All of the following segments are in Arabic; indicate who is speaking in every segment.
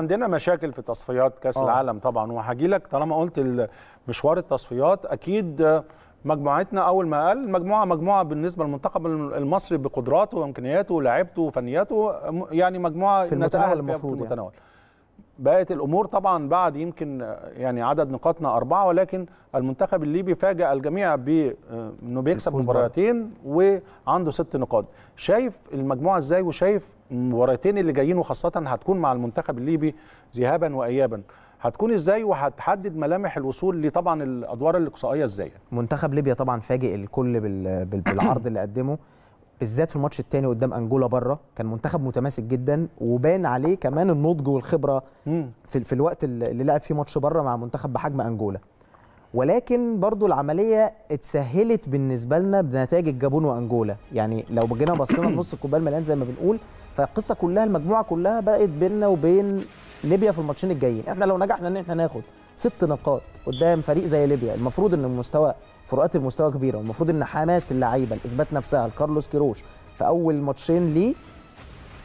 Speaker 1: عندنا مشاكل في تصفيات كاس أوه. العالم طبعا وهجي لك طالما قلت مشوار التصفيات اكيد مجموعتنا اول ما قال مجموعه مجموعه بالنسبه للمنتخب المصري بقدراته وامكانياته ولاعبته وفنياته يعني مجموعه في المتناول المفروض في المتناول يعني. بقت الامور طبعا بعد يمكن يعني عدد نقاطنا اربعه ولكن المنتخب الليبي فاجئ الجميع بانه بيكسب مباراتين وعنده ست نقاط شايف المجموعه ازاي وشايف المباراتين اللي جايين وخاصه هتكون مع المنتخب الليبي ذهابا وايابا هتكون ازاي وهتحدد ملامح الوصول لطبعا الادوار الاقصائيه ازاي
Speaker 2: منتخب ليبيا طبعا فاجئ الكل بالعرض اللي قدمه بالذات في الماتش الثاني قدام انجولا بره كان منتخب متماسك جدا وبان عليه كمان النضج والخبره في, في الوقت اللي لعب فيه ماتش بره مع منتخب بحجم انجولا ولكن برضو العمليه اتسهلت بالنسبه لنا بنتائج الجابون وانجولا يعني لو جينا بصينا نص الكوبايه المليان زي ما بنقول فالقصه كلها المجموعه كلها بقت بيننا وبين ليبيا في الماتشين الجايين احنا لو نجحنا ان احنا ناخد ست نقاط قدام فريق زي ليبيا المفروض ان المستوى فروقات المستوى كبيره والمفروض ان حماس اللعيبه لاثبات نفسها لكارلوس كيروش في اول ماتشين ليه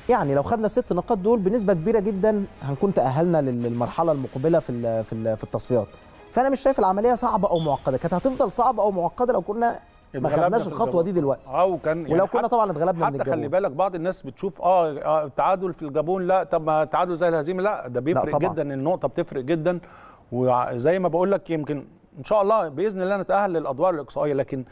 Speaker 2: يعني لو خدنا الست نقاط دول بنسبه كبيره جدا هنكون تاهلنا للمرحله المقبله في في التصفيات فانا مش شايف العمليه صعبه او معقده كانت هتفضل صعبه او معقده لو كنا ما خدناش الخطوه دي دلوقتي
Speaker 1: اه كان يعني ولو كنا طبعا اتغلبنا من الجابون حتى خلي بالك بعض الناس بتشوف اه, آه في الجابون لا طب ما تعادل زي الهزيمه لا ده بيفرق لا جدا النقطه بتفرق جدا وزي ما بقول لك يمكن ان شاء الله باذن الله نتاهل للادوار الاقصائيه لكن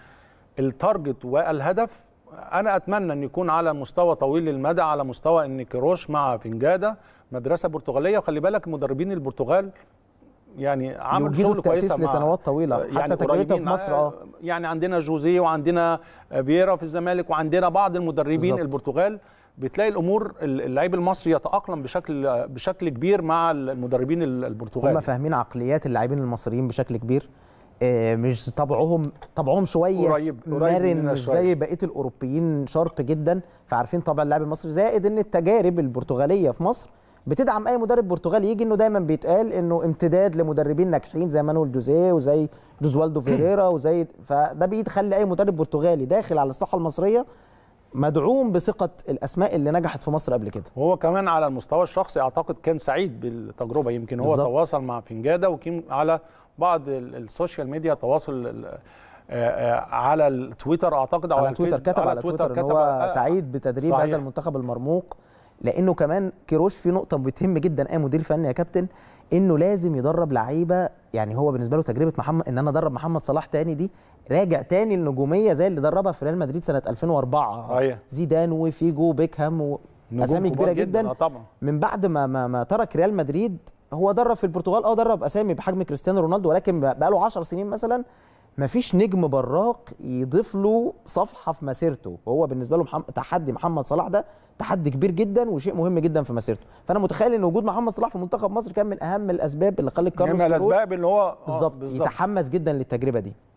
Speaker 1: التارجت والهدف انا اتمنى ان يكون على مستوى طويل المدى على مستوى ان كروش مع فنجاده مدرسه برتغاليه وخلي بالك مدربين البرتغال يعني عملوا شغل كويس مع لسنوات
Speaker 2: طويله يعني حتى يعني تجربته في مصر اه
Speaker 1: يعني عندنا جوزيه وعندنا فييرا في الزمالك وعندنا بعض المدربين بالزبط. البرتغال بتلاقي الامور اللعيب المصري يتاقلم بشكل بشكل كبير مع المدربين البرتغال هم فاهمين
Speaker 2: عقليات اللاعبين المصريين بشكل كبير آه، مش طبعهم طبعهم شويه قريب مرن مش زي بقيه الاوروبيين شارب جدا فعارفين طبع اللاعب المصري زائد ان التجارب البرتغاليه في مصر بتدعم اي مدرب برتغالي يجي انه دايما بيتقال انه امتداد لمدربين ناجحين زي مانويل جوزيه وزي جوزوالدو فيريرا وزي فده بيخلي اي مدرب برتغالي داخل على الصحه المصريه مدعوم بثقه الاسماء اللي نجحت في مصر قبل كده
Speaker 1: وهو كمان على المستوى الشخصي اعتقد كان سعيد بالتجربه يمكن هو بالزبط. تواصل مع فنجاده وكان على بعض السوشيال ميديا تواصل آه، آه، على التويتر اعتقد على, على تويتر كتب على تويتر, تويتر كتب هو آه،
Speaker 2: سعيد بتدريب صحيح. هذا المنتخب المرموق لانه كمان كيروش في نقطه بتهم جدا اي مدير فني يا كابتن انه لازم يدرب لعيبه يعني هو بالنسبه له تجربه محمد ان انا ادرب محمد صلاح تاني دي راجع تاني النجوميه زي اللي دربها في ريال مدريد سنه 2004 أيه. زيدان وفيجو بيكهام اسامي كبيره جدا, جداً. آه، طبعا. من بعد ما, ما ما ترك ريال مدريد هو درب في البرتغال اه درب اسامي بحجم كريستيانو رونالدو ولكن بقى له 10 سنين مثلا مفيش نجم براق يضيف له صفحه في مسيرته وهو بالنسبه له محمد تحدي محمد صلاح ده تحدي كبير جدا وشيء مهم جدا في مسيرته فانا متخيل ان وجود محمد صلاح في منتخب مصر كان من اهم الاسباب اللي خلت كارلوس من الاسباب
Speaker 1: اللي هو آه، بالظبط
Speaker 2: يتحمس جدا للتجربه دي